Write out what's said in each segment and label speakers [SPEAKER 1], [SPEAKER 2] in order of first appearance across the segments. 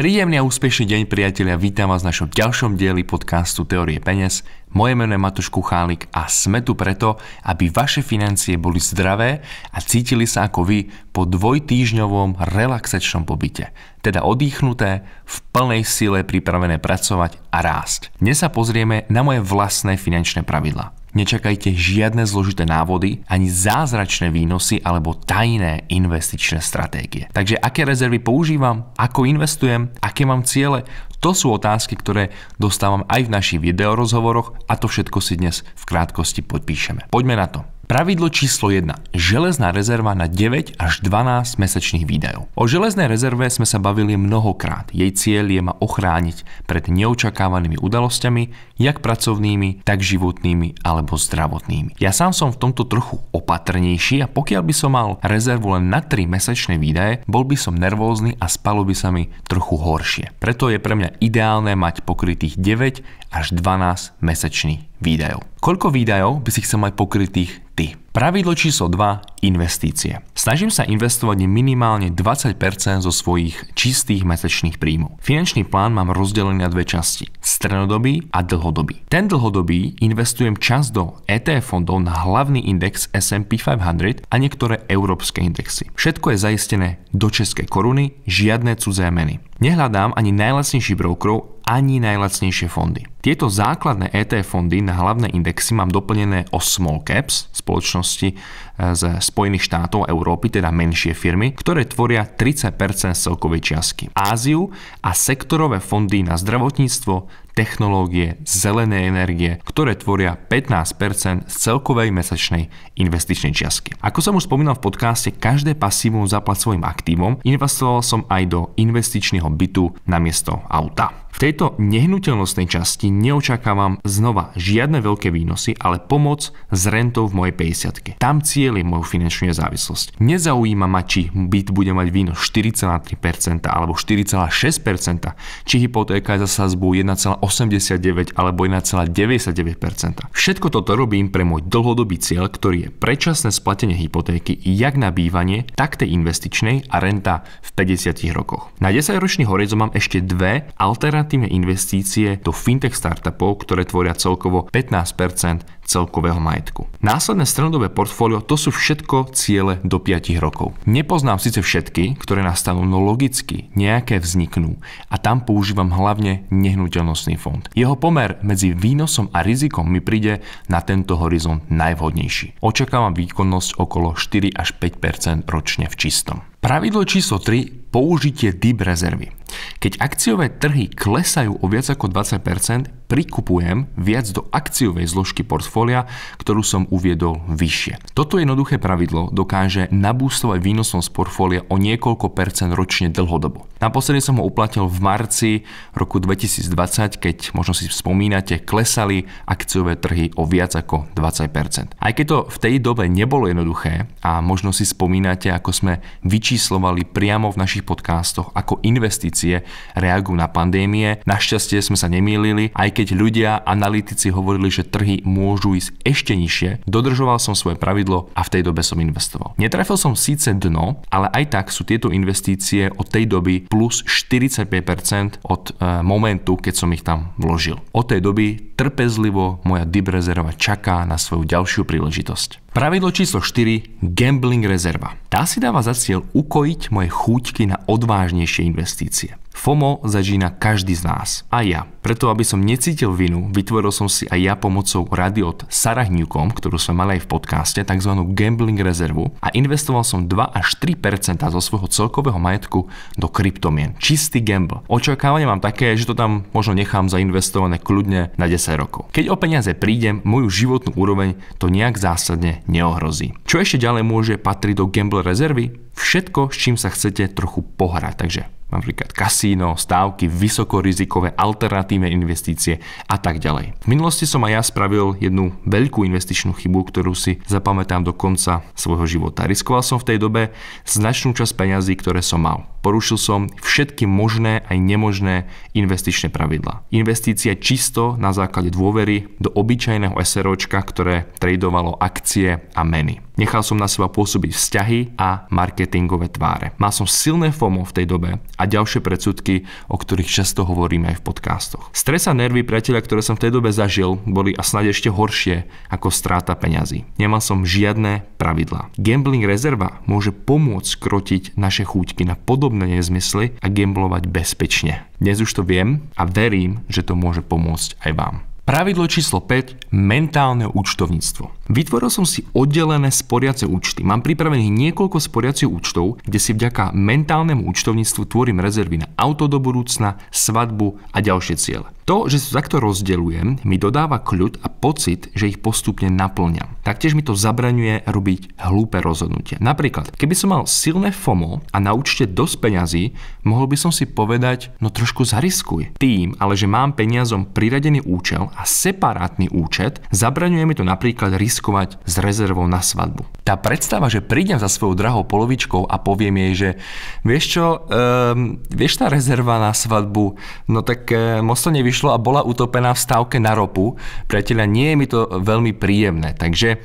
[SPEAKER 1] Príjemný a úspešný deň priatelia, vítam vás v našom ďalšom dieli podcastu Teórie peniaz. Moje meno je Matúš Kuchálik a sme tu preto, aby vaše financie boli zdravé a cítili sa ako vy po dvojtýžňovom relaxačnom pobyte. Teda odýchnuté, v plnej sile pripravené pracovať a rásť. Dnes sa pozrieme na moje vlastné finančné pravidlá. Nečakajte žiadne zložité návody, ani zázračné výnosy alebo tajné investičné stratégie. Takže aké rezervy používam, ako investujem, aké mám ciele, to sú otázky, ktoré dostávam aj v našich videorozhovoroch a to všetko si dnes v krátkosti podpíšeme. Poďme na to. Pravidlo číslo 1. Železná rezerva na 9 až 12 mesačných výdajov. O železnej rezerve sme sa bavili mnohokrát. Jej cieľ je ma ochrániť pred neočakávanými udalosťami, jak pracovnými, tak životnými alebo zdravotnými. Ja sám som v tomto trochu opatrnejší a pokiaľ by som mal rezervu len na 3 mesačné výdaje, bol by som nervózny a spalo by sa mi trochu horšie. Preto je pre mňa ideálne mať pokrytých 9 až 12 mesačných výdajov. Koľko výdajov by si chcel mať pokrytých ty? Pravidlo číslo 2. Investície. Snažím sa investovať minimálne 20% zo svojich čistých mesačných príjmov. Finančný plán mám rozdelený na dve časti. Strenodobý a dlhodobý. Ten dlhodobý investujem čas do ETF fondov na hlavný index S&P 500 a niektoré európske indexy. Všetko je zaistené do českej koruny, žiadne cudzé meny. Nehľadám ani najlacnejší brokerov, ani najlacnejšie fondy. Tieto základné ETF fondy na hlavné indexy mám doplnené o small caps, spoločnosti e, z Spojených štátov a Európy, teda menšie firmy, ktoré tvoria 30% z celkovej čiastky. Áziu a sektorové fondy na zdravotníctvo, technológie, zelené energie, ktoré tvoria 15 z celkovej mesačnej investičnej čiastky. Ako som už spomínal v podcaste, každé pasívum zaplat svojim aktívom, investoval som aj do investičného bytu na miesto auta. V tejto nehnuteľnostnej časti neočakávam znova žiadne veľké výnosy, ale pomoc s rentou v mojej 50 Tam cieľ je moju finančnú nezávislosť. Nezaujíma ma, či byt bude mať výnos 4,3% alebo 4,6%, či hypotéka je za sazbu 1,8%, 1,89 alebo 1,99 Všetko toto robím pre môj dlhodobý cieľ, ktorý je predčasné splatenie hypotéky jak na bývanie, tak tej investičnej a renta v 50 rokoch. Na 10-ročný horizon mám ešte dve alternatívne investície do fintech startupov, ktoré tvoria celkovo 15 celkového majetku. Následné strednodobé portfólio to sú všetko ciele do 5 rokov. Nepoznám síce všetky, ktoré nastanú, no logicky nejaké vzniknú a tam používam hlavne nehnuteľnostný fond. Jeho pomer medzi výnosom a rizikom mi príde na tento horizont najvhodnejší. Očakávam výkonnosť okolo 4 až 5 ročne v čistom. Pravidlo číslo 3. Použitie DIP rezervy. Keď akciové trhy klesajú o viac ako 20%, prikupujem viac do akciovej zložky portfólia, ktorú som uviedol vyššie. Toto jednoduché pravidlo dokáže nabústovať výnosnosť portfólia o niekoľko percent ročne dlhodobo. Naposledy som ho uplatil v marci roku 2020, keď možno si spomínate, klesali akciové trhy o viac ako 20%. Aj keď to v tej dobe nebolo jednoduché a možno si spomínate, ako sme vyčíslovali priamo v našich podcastoch, ako investície inštitúcie reagujú na pandémie. Našťastie sme sa nemýlili, aj keď ľudia, analytici hovorili, že trhy môžu ísť ešte nižšie, dodržoval som svoje pravidlo a v tej dobe som investoval. Netrafil som síce dno, ale aj tak sú tieto investície od tej doby plus 45% od e, momentu, keď som ich tam vložil. Od tej doby trpezlivo moja DIB rezerva čaká na svoju ďalšiu príležitosť. Pravidlo číslo 4. Gambling rezerva. Tá si dáva za cieľ ukojiť moje chúťky na odvážnejšie investície emócie. FOMO zažína každý z nás. A ja. Preto, aby som necítil vinu, vytvoril som si aj ja pomocou rady od Sarah Newcom, ktorú sme mali aj v podcaste, tzv. gambling rezervu a investoval som 2 až 3 zo svojho celkového majetku do kryptomien. Čistý gamble. Očakávanie mám také, že to tam možno nechám zainvestované kľudne na 10 rokov. Keď o peniaze prídem, moju životnú úroveň to nejak zásadne neohrozí. Čo ešte ďalej môže patriť do gamble rezervy? Všetko, s čím sa chcete trochu pohrať. Takže napríklad kasíno, stávky, vysokorizikové alternatívne investície a tak ďalej. V minulosti som aj ja spravil jednu veľkú investičnú chybu, ktorú si zapamätám do konca svojho života. Riskoval som v tej dobe značnú časť peňazí, ktoré som mal. Porušil som všetky možné aj nemožné investičné pravidla. Investícia čisto na základe dôvery do obyčajného SROčka, ktoré tradovalo akcie a meny. Nechal som na seba pôsobiť vzťahy a marketingové tváre. Mal som silné FOMO v tej dobe a ďalšie predsudky, o ktorých často hovoríme aj v podcastoch. Stres a nervy priateľa, ktoré som v tej dobe zažil, boli a snad ešte horšie ako stráta peňazí. Nemal som žiadne pravidla. Gambling rezerva môže pomôcť krotiť naše chúťky na podobné podobné nezmysly a gamblovať bezpečne. Dnes už to viem a verím, že to môže pomôcť aj vám. Pravidlo číslo 5. Mentálne účtovníctvo. Vytvoril som si oddelené sporiace účty. Mám pripravených niekoľko sporiacich účtov, kde si vďaka mentálnemu účtovníctvu tvorím rezervy na auto do budúcna, svadbu a ďalšie ciele. To, že sa takto rozdelujem, mi dodáva kľud a pocit, že ich postupne naplňam. Taktiež mi to zabraňuje robiť hlúpe rozhodnutie. Napríklad, keby som mal silné FOMO a na účte dosť peňazí, mohol by som si povedať, no trošku zariskuj. Tým, ale že mám peniazom priradený účel a separátny účet, zabraňuje mi to napríklad riskovať s rezervou na svadbu. Tá predstava, že prídem za svojou drahou polovičkou a poviem jej, že vieš čo, um, vieš tá rezerva na svadbu, no tak um, moc to nevyš- prišlo a bola utopená v stávke na ropu. Priatelia, nie je mi to veľmi príjemné. Takže e,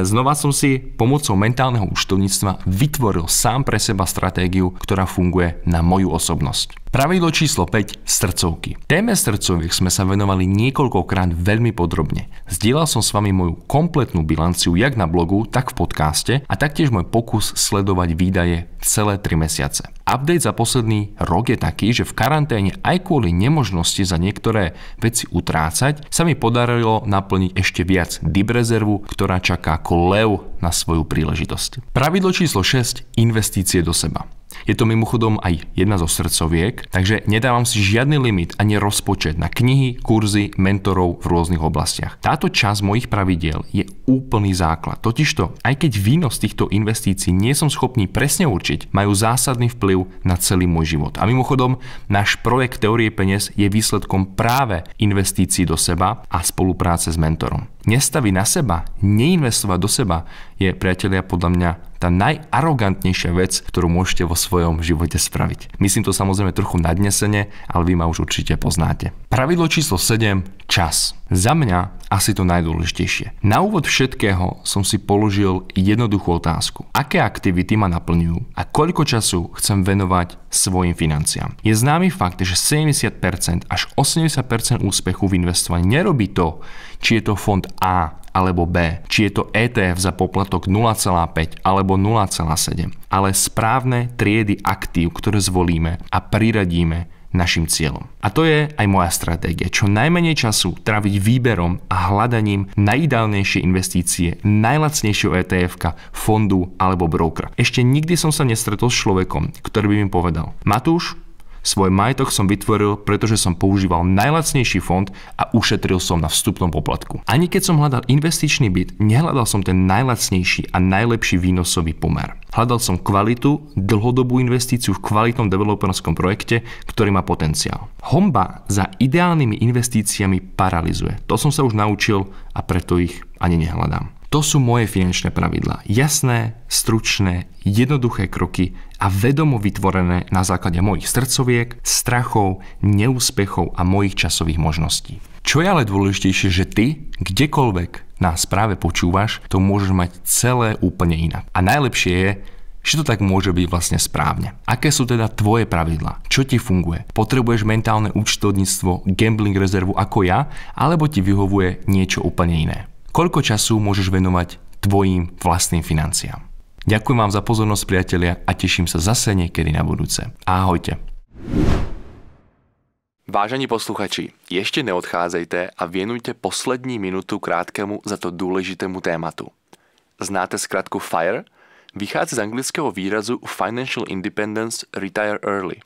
[SPEAKER 1] znova som si pomocou mentálneho účtovníctva vytvoril sám pre seba stratégiu, ktorá funguje na moju osobnosť. Pravidlo číslo 5. Srdcovky. Téme srdcoviek sme sa venovali niekoľkokrát veľmi podrobne. Zdieľal som s vami moju kompletnú bilanciu jak na blogu, tak v podcaste a taktiež môj pokus sledovať výdaje celé 3 mesiace. Update za posledný rok je taký, že v karanténe aj kvôli nemožnosti za niektoré veci utrácať sa mi podarilo naplniť ešte viac DIB rezervu, ktorá čaká ako lev na svoju príležitosť. Pravidlo číslo 6. Investície do seba. Je to mimochodom aj jedna zo srdcoviek, takže nedávam si žiadny limit ani rozpočet na knihy, kurzy, mentorov v rôznych oblastiach. Táto časť mojich pravidiel je úplný základ. Totižto, aj keď výnos týchto investícií nie som schopný presne určiť, majú zásadný vplyv na celý môj život. A mimochodom, náš projekt Teórie peniaz je výsledkom práve investícií do seba a spolupráce s mentorom. Nestaviť na seba, neinvestovať do seba je, priatelia, podľa mňa tá najarogantnejšia vec, ktorú môžete vo svojom živote spraviť. Myslím to samozrejme trochu nadnesene, ale vy ma už určite poznáte. Pravidlo číslo 7. Čas. Za mňa asi to najdôležitejšie. Na úvod všetkého som si položil jednoduchú otázku. Aké aktivity ma naplňujú a koľko času chcem venovať svojim financiám? Je známy fakt, že 70% až 80% úspechu v investovaní nerobí to, či je to fond A alebo B. Či je to ETF za poplatok 0,5 alebo 0,7. Ale správne triedy aktív, ktoré zvolíme a priradíme našim cieľom. A to je aj moja stratégia. Čo najmenej času traviť výberom a hľadaním najideálnejšie investície, najlacnejšieho etf fondu alebo brokera. Ešte nikdy som sa nestretol s človekom, ktorý by mi povedal, Matúš, svoj majetok som vytvoril, pretože som používal najlacnejší fond a ušetril som na vstupnom poplatku. Ani keď som hľadal investičný byt, nehľadal som ten najlacnejší a najlepší výnosový pomer. Hľadal som kvalitu, dlhodobú investíciu v kvalitnom developerskom projekte, ktorý má potenciál. Homba za ideálnymi investíciami paralizuje. To som sa už naučil a preto ich ani nehľadám. To sú moje finančné pravidlá. Jasné, stručné, jednoduché kroky a vedomo vytvorené na základe mojich srdcoviek, strachov, neúspechov a mojich časových možností. Čo je ale dôležitejšie, že ty, kdekoľvek nás práve počúvaš, to môžeš mať celé úplne inak. A najlepšie je, že to tak môže byť vlastne správne. Aké sú teda tvoje pravidlá? Čo ti funguje? Potrebuješ mentálne účtovníctvo, gambling rezervu ako ja, alebo ti vyhovuje niečo úplne iné? koľko času môžeš venovať tvojim vlastným financiám. Ďakujem vám za pozornosť, priatelia, a teším sa zase niekedy na budúce. Ahojte. Vážení posluchači, ešte neodcházejte a věnujte poslední minutu krátkému za to důležitému tématu. Znáte skratku FIRE? Vychází z anglického výrazu Financial Independence Retire Early.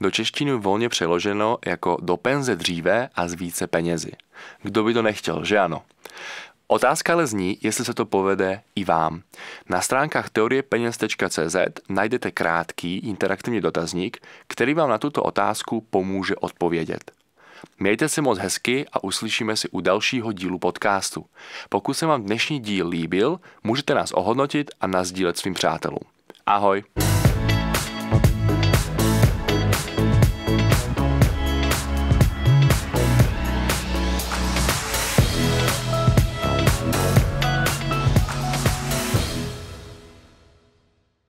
[SPEAKER 1] Do češtiny volně přeloženo jako do penze dříve a z více penězi. Kdo by to nechtěl, že ano? Otázka ale zní, jestli se to povede i vám. Na stránkách teoriepeněz.cz najdete krátký interaktivní dotazník, který vám na tuto otázku pomůže odpovědět. Mějte se moc hezky a uslyšíme si u dalšího dílu podcastu. Pokud se vám dnešní díl líbil, můžete nás ohodnotit a nazdílet svým přátelům. Ahoj!